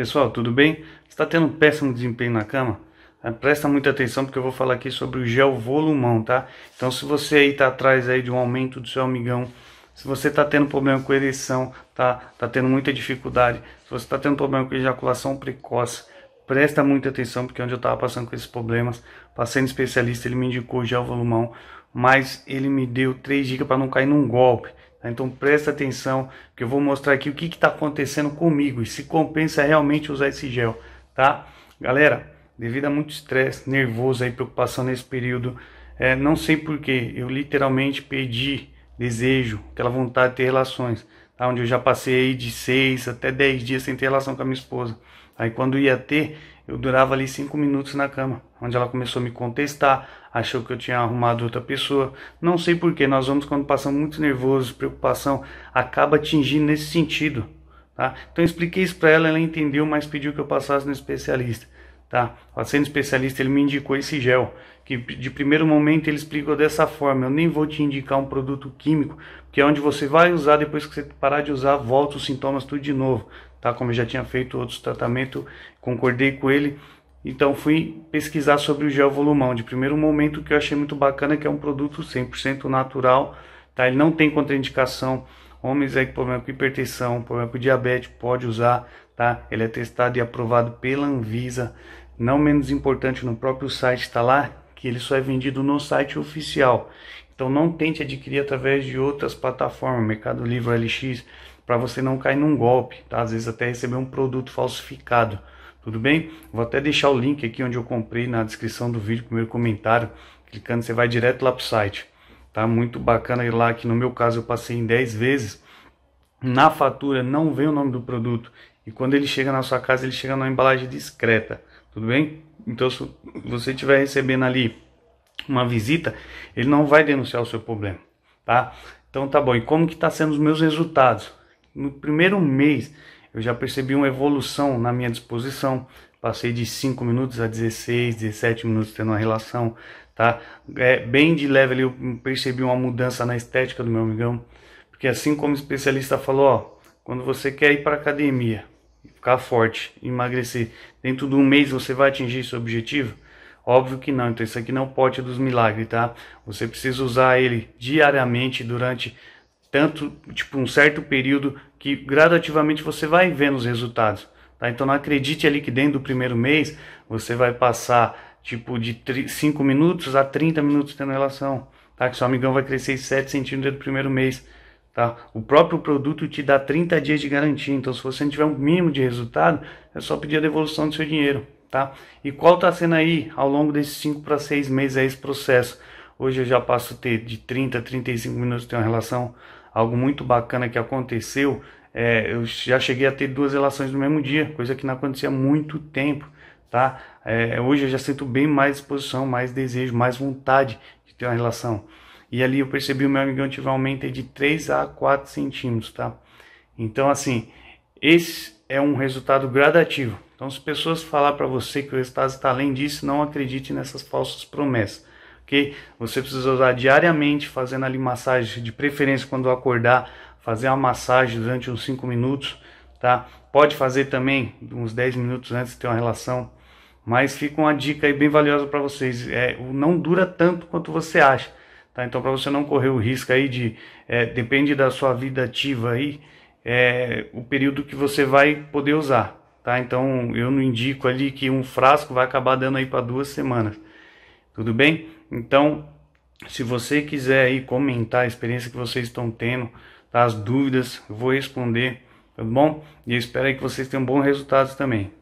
Pessoal, tudo bem? Está tendo péssimo desempenho na cama? Tá? Presta muita atenção porque eu vou falar aqui sobre o gel volumão, tá? Então se você aí está atrás aí de um aumento do seu amigão, se você está tendo problema com ereção, tá? Tá tendo muita dificuldade, se você está tendo problema com ejaculação precoce, presta muita atenção porque onde eu estava passando com esses problemas, passei no especialista, ele me indicou gel volumão, mas ele me deu três dicas para não cair num golpe. Tá? Então presta atenção que eu vou mostrar aqui o que está acontecendo comigo e se compensa realmente usar esse gel, tá? Galera, devido a muito estresse, nervoso aí, preocupação nesse período, é, não sei porquê, eu literalmente perdi desejo, aquela vontade de ter relações, tá? Onde eu já passei de 6 até 10 dias sem ter relação com a minha esposa. Aí quando ia ter, eu durava ali cinco minutos na cama, onde ela começou a me contestar, achou que eu tinha arrumado outra pessoa. Não sei porquê, nós vamos quando passamos muito nervoso, preocupação, acaba atingindo nesse sentido. Tá? Então eu expliquei isso para ela, ela entendeu, mas pediu que eu passasse no especialista. Tá? Sendo especialista, ele me indicou esse gel, que de primeiro momento ele explicou dessa forma, eu nem vou te indicar um produto químico, que é onde você vai usar, depois que você parar de usar, volta os sintomas tudo de novo tá? Como eu já tinha feito outros tratamentos, concordei com ele. Então fui pesquisar sobre o gel volumão. De primeiro momento que eu achei muito bacana, é que é um produto 100% natural, tá? Ele não tem contraindicação. Homens aí com problema com hipertensão, problema com diabetes, pode usar, tá? Ele é testado e aprovado pela Anvisa. Não menos importante, no próprio site está lá que ele só é vendido no site oficial. Então não tente adquirir através de outras plataformas, Mercado Livre, LX, para você não cair num golpe, tá? Às vezes até receber um produto falsificado. Tudo bem? Vou até deixar o link aqui onde eu comprei na descrição do vídeo, primeiro comentário. Clicando, você vai direto lá pro site. Tá muito bacana ir lá, que no meu caso eu passei em 10 vezes. Na fatura não vem o nome do produto. E quando ele chega na sua casa, ele chega numa embalagem discreta. Tudo bem? Então, se você estiver recebendo ali uma visita, ele não vai denunciar o seu problema. Tá? Então tá bom. E como que está sendo os meus resultados? no primeiro mês eu já percebi uma evolução na minha disposição. Passei de 5 minutos a 16, 17 minutos tendo uma relação, tá? É, bem de leve ali eu percebi uma mudança na estética do meu amigão. Porque assim como o especialista falou, ó, quando você quer ir para academia, ficar forte, emagrecer, dentro de um mês você vai atingir seu objetivo? Óbvio que não, então isso aqui não é o pote dos milagres, tá? Você precisa usar ele diariamente durante tanto, tipo, um certo período que gradativamente você vai vendo os resultados. Tá? Então não acredite ali que dentro do primeiro mês você vai passar tipo de 5 minutos a 30 minutos tendo relação. Tá? Que seu amigão vai crescer 7 centímetros do primeiro mês. Tá? O próprio produto te dá 30 dias de garantia. Então se você não tiver um mínimo de resultado, é só pedir a devolução do seu dinheiro. Tá? E qual está sendo aí ao longo desses 5 para 6 meses é esse processo? Hoje eu já passo a ter de 30 a 35 minutos de uma relação algo muito bacana que aconteceu. É, eu já cheguei a ter duas relações no mesmo dia, coisa que não acontecia há muito tempo, tá? É, hoje eu já sinto bem mais disposição, mais desejo, mais vontade de ter uma relação. E ali eu percebi o meu amigão tive um aumento de 3 a 4 centímetros, tá? Então, assim, esse é um resultado gradativo. Então, se pessoas falar para você que o resultado está além disso, não acredite nessas falsas promessas ok? Você precisa usar diariamente, fazendo ali massagem, de preferência quando acordar, fazer uma massagem durante uns 5 minutos, tá? Pode fazer também uns 10 minutos antes de ter uma relação, mas fica uma dica aí bem valiosa para vocês. É, não dura tanto quanto você acha, tá? Então para você não correr o risco aí de, é, depende da sua vida ativa aí, é, o período que você vai poder usar, tá? Então eu não indico ali que um frasco vai acabar dando aí para duas semanas tudo bem? Então, se você quiser aí comentar a experiência que vocês estão tendo, tá? as dúvidas, eu vou responder, tá bom? E eu espero que vocês tenham bons resultados também.